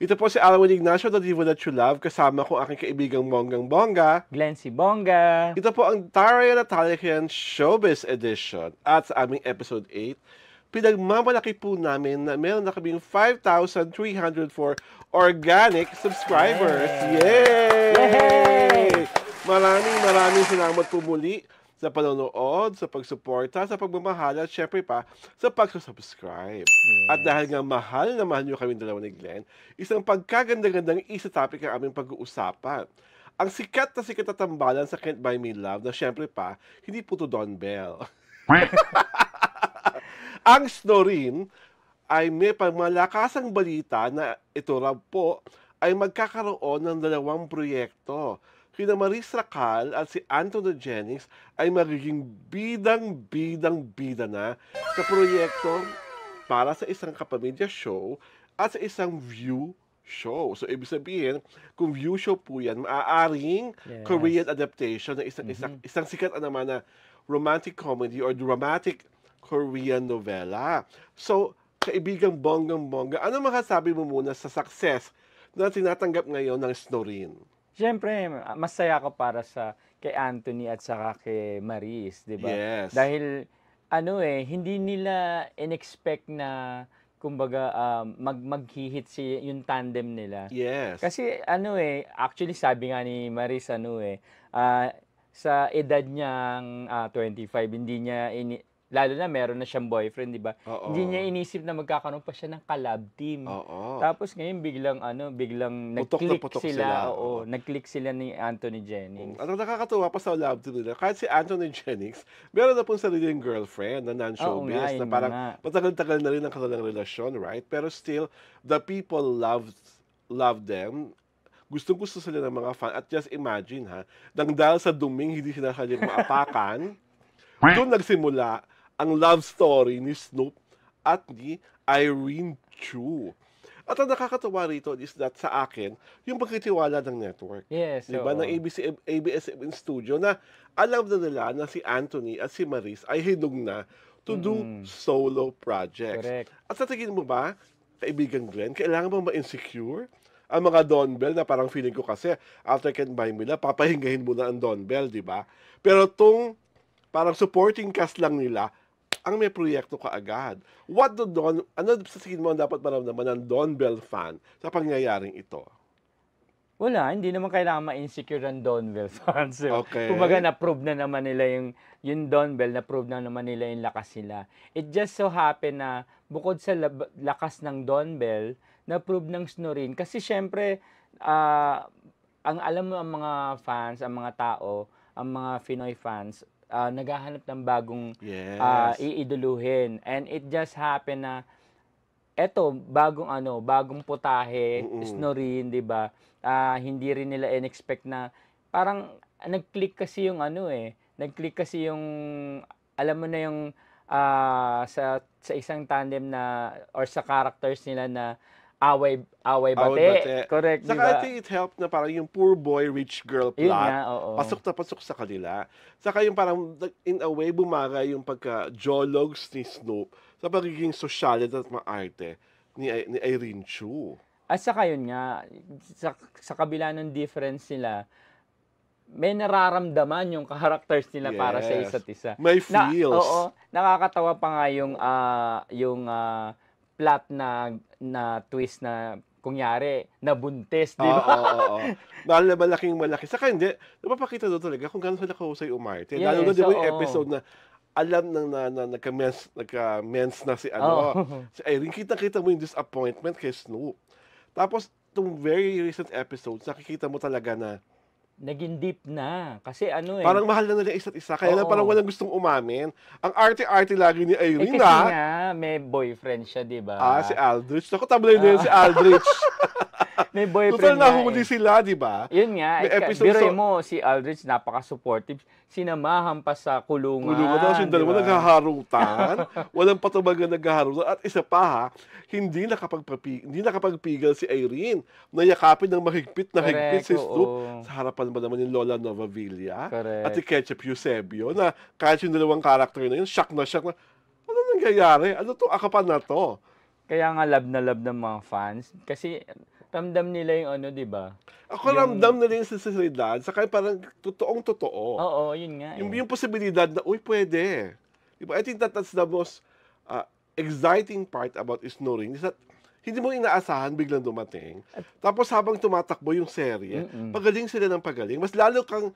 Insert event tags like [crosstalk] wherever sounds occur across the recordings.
Ito po si Alwin Ignacio, The Divo That You Love, kasama ko aking kaibigang Bonggang Bongga. Glency si Bongga. Ito po ang Tarayan Natalican Showbiz Edition. At sa aming Episode 8, pinagmamalaki po namin na meron na kaming 5,304 organic subscribers. Yay! Yay! Maraming maraming salamat po muli sa panonood, sa pagsuporta, sa pagmamahal at syempre pa sa pagsusubscribe. Yes. At dahil nga mahal na mahal nyo kami dalawa ni Glenn, isang pagkaganda-gandang isa topic ang aming pag-uusapan. Ang sikat na sikat na tambalan sa Can't Buy Me Love na syempre pa, hindi puto Don Bell. [laughs] ang Snorin ay may pagmalakasang balita na ito raw po ay magkakaroon ng dalawang proyekto kina Maris Racal at si Anthony Jennings ay magiging bidang-bidang-bida na sa proyekto para sa isang kapamilya show at sa isang view show. So, ibig sabihin, kung view show po yan, maaaring yes. Korean adaptation ng isang, mm-hmm. isang, isang sikat na naman na romantic comedy or dramatic Korean novela. So, kaibigang bonggang-bongga, ano makasabi mo muna sa success na tinatanggap ngayon ng Snorin? Siyempre, masaya ako para sa kay Anthony at saka kay Maris, 'di ba? Yes. Dahil ano eh, hindi nila in-expect na kumbaga um, mag maghihit si yung tandem nila. Yes. Kasi ano eh, actually sabi nga ni Maris ano eh, uh, sa edad niyang uh, ah, 25 hindi niya ini Lalo na meron na siyang boyfriend, di ba? Hindi niya inisip na magkakaroon pa siya ng collab team. Oo. Tapos ngayon biglang ano, biglang Putok nag-click putok sila. sila. Oo, Oo. nag-click sila ni Anthony Jennings. At ang nakakatuwa pa sa love team nila, kahit si Anthony Jennings, meron na pong sarili yung girlfriend na non-showbiz yun na parang nga. matagal-tagal na rin ang kanilang relasyon, right? Pero still, the people love love them. Gustong-gusto sila ng mga fan. At just imagine ha, nang dahil sa duming hindi sila kanyang maapakan, [laughs] doon nagsimula ang love story ni Snoop at ni Irene Chu. At ang nakakatawa rito is that sa akin, yung pagkitiwala ng network. Yes. Di ba? So... Ng ABC, ABS-CBN studio na alam na nila na si Anthony at si Maris ay hinog na to mm. do solo projects. Correct. At sa tingin mo ba, kaibigan Glenn, kailangan mo ma-insecure? Ang mga Donbell na parang feeling ko kasi after Can Buy Me na, papahingahin mo na ang Donbell, di ba? Pero tong parang supporting cast lang nila, ang may proyekto ka agad. What the Don, ano sa tingin mo dapat maramdaman ng Don Bell fan sa pangyayaring ito? Wala, hindi naman kailangan ma-insecure ang Donville [laughs] fans. So, eh. okay. Kumbaga, na-prove na naman nila yung, yung Donville, na-prove na naman nila yung lakas nila. It just so happen na bukod sa lakas ng Donville, na-prove ng Snorin. Kasi syempre, uh, ang alam mo ang mga fans, ang mga tao, ang mga Finoy fans, uh, naghahanap ng bagong ah, yes. uh, iiduluhin. And it just happened na eto bagong ano, bagong putahe, Mm-mm. snorin, 'di ba? Uh, hindi rin nila inexpect na parang nag-click kasi yung ano eh, nag-click kasi yung alam mo na yung uh, sa sa isang tandem na or sa characters nila na away away bate. Away bate. Correct, Saka diba? I think it helped na parang yung poor boy, rich girl plot. Yun nga, oo. Pasok na pasok sa kanila. Saka yung parang, in a way, bumaga yung pagka-jologs ni Snoop sa pagiging sosyal at maarte ni, ni Irene Chu. At saka yun nga, sa, sa kabila ng difference nila, may nararamdaman yung characters nila yes. para sa isa't isa. May feels. Na, oo, nakakatawa pa nga yung, uh, yung uh, plot na na twist na kunyari, nabuntis, di ba? Oo, oo, oo. [laughs] Mahal na malaking malaki. Saka hindi, napapakita doon talaga kung gano'n sila kahusay umarte. Yeah, Lalo na, di ba yung episode na alam nang na, na, nagka-mens, nagka-mens na si ano, oh. [laughs] si Irene. Kita-kita mo yung disappointment kay Snoop. Tapos, itong very recent episode, nakikita mo talaga na naging deep na. Kasi ano eh. Parang mahal na nila isa't isa. Kaya Oo. lang parang walang gustong umamin. Ang arte-arte lagi ni Irene eh, kasi na, nga, may boyfriend siya, di ba? Ah, si Aldrich. Naku, tablay na yun si ah. Aldrich. [laughs] [laughs] may boyfriend Total, nahuli eh. sila, di ba? Yun nga. May eh, episode, biro so, eh, mo, si Aldridge, napaka-supportive. Sinamahan pa sa kulungan. Kulungan daw, yung dalawa diba? naghaharutan. [laughs] walang patubagan naghaharutan. At isa pa, ha, hindi, nakapagpapi, hindi nakapagpigil si Irene. na yakapin ng mahigpit na Correct, higpit si Snoop. Oo. Sa harapan ba naman yung Lola Novavilla? At si Ketchup Eusebio, na kahit yung dalawang karakter na yun, shock na shock na, ano nangyayari? Ano to? Akapan na to? Kaya nga love na love ng mga fans. Kasi ramdam nila yung ano, di ba? Ako yung... ramdam nila yung sinceridad, saka parang totoong totoo. Oo, yun nga. Yung, eh. yung posibilidad na, uy, pwede. Di I think that that's the most uh, exciting part about snoring is that hindi mo inaasahan biglang dumating. Tapos habang tumatakbo yung serye, mm-mm. pagaling sila ng pagaling. Mas lalo kang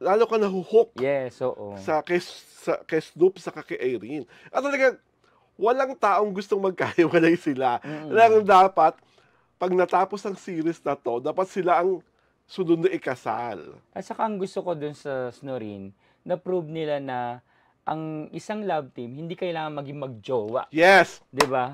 lalo kang nahuhook. Yes, oo. Sa kay, sa kay Snoop sa kay Irene. At talaga walang taong gustong magkahiwalay sila. Mm-mm. dapat pag natapos ang series na to, dapat sila ang sunod na ikasal. At saka ang gusto ko dun sa Snorin, na-prove nila na ang isang love team, hindi kailangan maging magjowa. Yes! ba? Diba?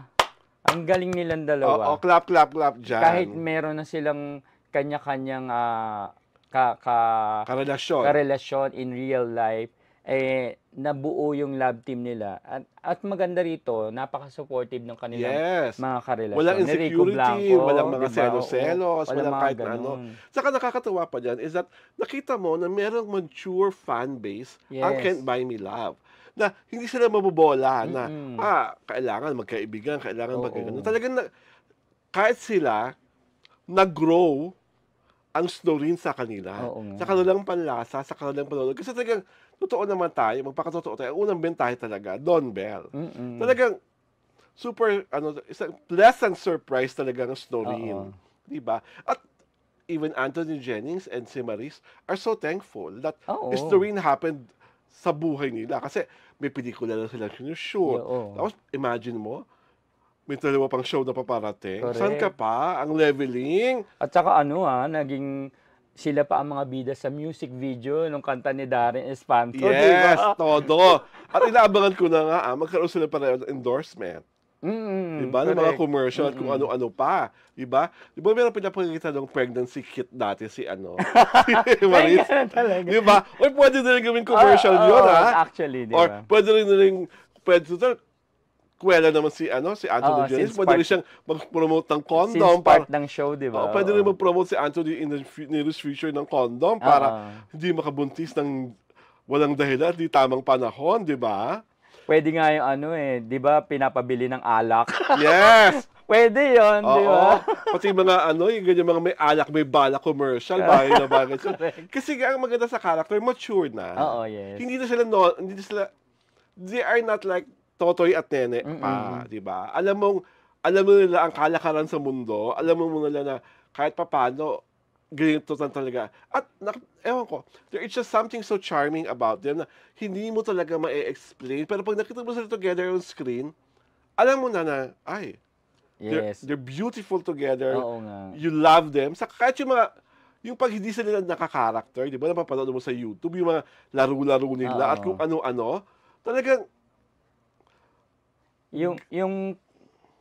Ang galing nilang dalawa. Oo, clap, clap, clap dyan. Kahit meron na silang kanya-kanyang uh, ka, ka, karelasyon. karelasyon in real life, eh nabuo yung love team nila at, at maganda rito napaka-supportive ng kanilang yes. mga karelasyon walang insecurity Blanco, walang mga diba? selos-selos walang, walang kahit ano saka nakakatawa pa dyan is that nakita mo na merong mature fan base yes. ang Can't Buy Me Love na hindi sila mabobola na mm-hmm. ah kailangan magkaibigan kailangan magkaibigan talagang na, kahit sila nag-grow ang slow rin sa kanila. Oo nga. Sa kanilang panlasa, sa kanilang panonood. Kasi talagang, totoo naman tayo, magpakatotoo tayo, ang unang bentahe talaga, Don Bell. Mm-mm. Talagang, super, ano, isang pleasant surprise talaga ng Snorin. Di ba? At even Anthony Jennings and si Maris are so thankful that Oo. Snorin happened sa buhay nila. Kasi may pelikula na sila sinushoot. Oo. Tapos, imagine mo, may dalawa pang show na paparating. Correct. San ka pa? Ang leveling? At saka ano ha, ah, naging sila pa ang mga bida sa music video nung kanta ni Darren Espanto. Yes, diba? [laughs] todo. At inaabangan ko na nga, ah, magkaroon sila pa ng endorsement. Mm-hmm, diba? Ng mga commercial mm-hmm. kung ano-ano pa. Diba? Diba meron pinapakita ng pregnancy kit dati si ano? [laughs] si Maris. talaga. Diba? O pwede na rin gawin commercial oh, yun, oh, ah. ha? Actually, diba? Or pwede rin na rin pwede to eskwela naman si ano si Anthony oh, Dionis. Pwede rin siyang mag-promote ng condom. Since part para, ng show, di ba? Oh, pwede rin mag-promote si Anthony in the nearest future ng condom para oh. hindi makabuntis ng walang dahilan di tamang panahon, di ba? Pwede nga yung ano eh, di ba pinapabili ng alak? [laughs] Yes! [laughs] Pwede yon di ba? Pati mga ano, yung ganyan mga may alak, may bala commercial, [laughs] bagay na bagay. Kasi nga, ang maganda sa character, mature na. Oo, yes. Hindi na sila, no, hindi na sila, they are not like Totoy at Nene mm, pa, mm-hmm. 'di ba? Alam mong alam mo nila ang kalakaran sa mundo, alam mo muna na kahit papaano ganito lang talaga. At na, ewan ko, there is just something so charming about them na hindi mo talaga ma-explain. Pero pag nakita mo sila together on screen, alam mo na na, ay, yes. they're, they're beautiful together. Oo nga. You love them. Sa kahit yung mga, yung pag hindi sila nakakarakter, di ba, napapanood mo sa YouTube, yung mga laro-laro nila Oo. at kung ano-ano, talagang yung yung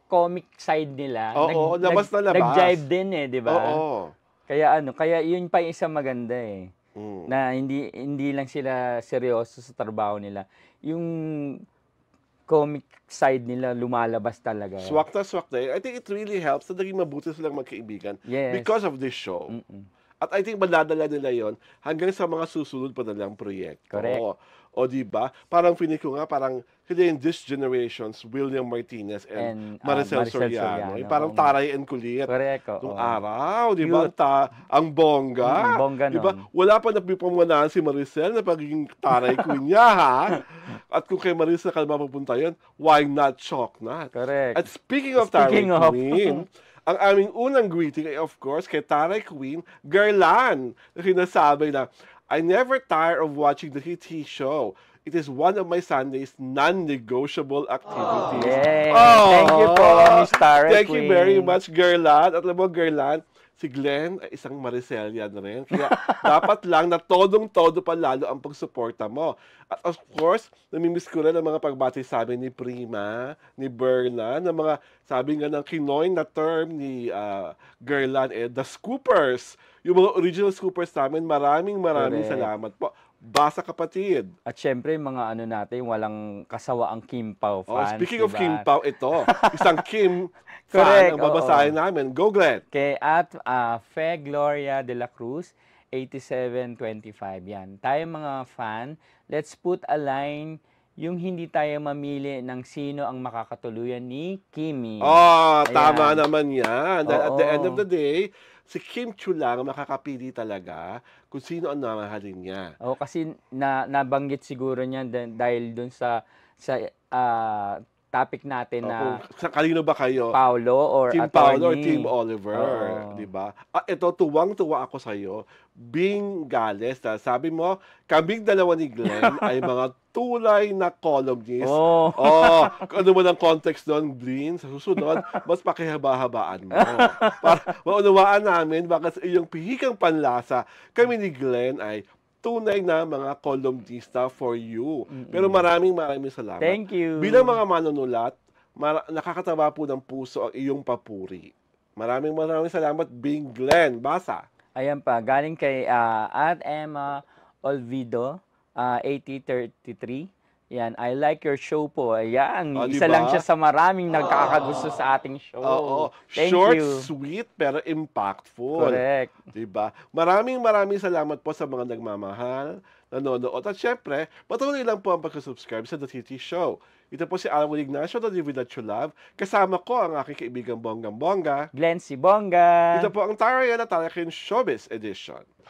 comic side nila. Oo, nag, labas na labas. Nag-jive din eh, di ba? Oo. Kaya ano, kaya yun pa yung isang maganda eh. Mm. Na hindi hindi lang sila seryoso sa trabaho nila. Yung comic side nila lumalabas talaga. Swak na I think it really helps na naging mabuti silang magkaibigan yes. because of this show. Mm-mm. At I think madadala nila yon hanggang sa mga susunod pa nilang proyekto. Correct. O, o di ba? Parang feeling ko nga, parang kasi in this generations, William Martinez and, and uh, Maricel Soriano, eh, Soriano. parang taray and kulit. Correct. Nung oh. araw, di ba? Ta ang bongga. Mm, bongga di ba? Wala pa napipamanahan si Maricel na pagiging taray queen niya, [laughs] ha? At kung kay Maricel ka mapupunta yun, why not shock na? Correct. At speaking of speaking taray of... queen, [laughs] Ang aming unang greeting ay of course kay Taray Queen Garlan na sinasabi na, I never tire of watching the Hit Show. It is one of my Sunday's non-negotiable activities. Oh, oh, Thank you po, Miss Tara Thank Queen. you very much, Gerlan. At alam mo, si Glenn ay isang Maricelian rin. Kaya [laughs] dapat lang na todong-todo pa lalo ang pagsuporta mo. At of course, namimiss ko rin ang mga pagbati sa amin ni Prima, ni Berna, ng mga sabi nga ng kinoy na term ni uh, Gerlan, eh, the Scoopers. Yung mga original Scoopers namin, maraming maraming Correct. salamat po. Basa kapatid. At syempre, mga ano natin, walang kasawaang Kim Pao oh, fans. Oh, speaking diba? of Kim Pao, ito. [laughs] Isang Kim Correct, fan ang babasahin oo. namin. Go, Glenn! Kay at uh, Fe Gloria de la Cruz, 8725. Yan. Tayo mga fan, let's put a line yung hindi tayo mamili ng sino ang makakatuluyan ni Kimi. Oh, Ayan. tama naman yan. Dahil at the end of the day, si Kim Chu lang makakapili talaga kung sino ang mamahalin niya. Oh, kasi na, nabanggit siguro niya dahil dun sa, sa uh, topic natin na oh, sa kanino ba kayo? Paolo or Team attorney? Paolo or Team Oliver, oh. 'di ba? Ah, ito tuwang-tuwa ako sa iyo. Bing Gales, na sabi mo, kaming dalawa ni Glenn [laughs] ay mga tulay na columnist. Oh. oh ano mo ng context doon, Glenn? sa susunod, mas pakihaba-habaan mo. [laughs] Para maunawaan namin bakit sa iyong pihikang panlasa, kami ni Glenn ay tunay na mga columnista for you. Mm-mm. Pero maraming maraming salamat. Thank you. Bilang mga manunulat, mar- nakakatawa po ng puso ang iyong papuri. Maraming maraming salamat, Bing Glenn. Basa. Ayan pa, galing kay uh, ah, at Emma Olvido, uh, ah, 8033. Yan, I like your show po. Ayan, oh, isa diba? lang siya sa maraming oh. nagkakagusto sa ating show. Oo, oh, oh. Thank Short, you. sweet, pero impactful. Correct. Diba? Maraming maraming salamat po sa mga nagmamahal, nanonood. At syempre, patuloy lang po ang pagkasubscribe sa The City Show. Ito po si Alwin Ignacio, The Review That You Love. Kasama ko ang aking kaibigan Bonggang Bongga. Glenn Sibonga. Ito po ang Tara Yan na Tarakin Showbiz Edition.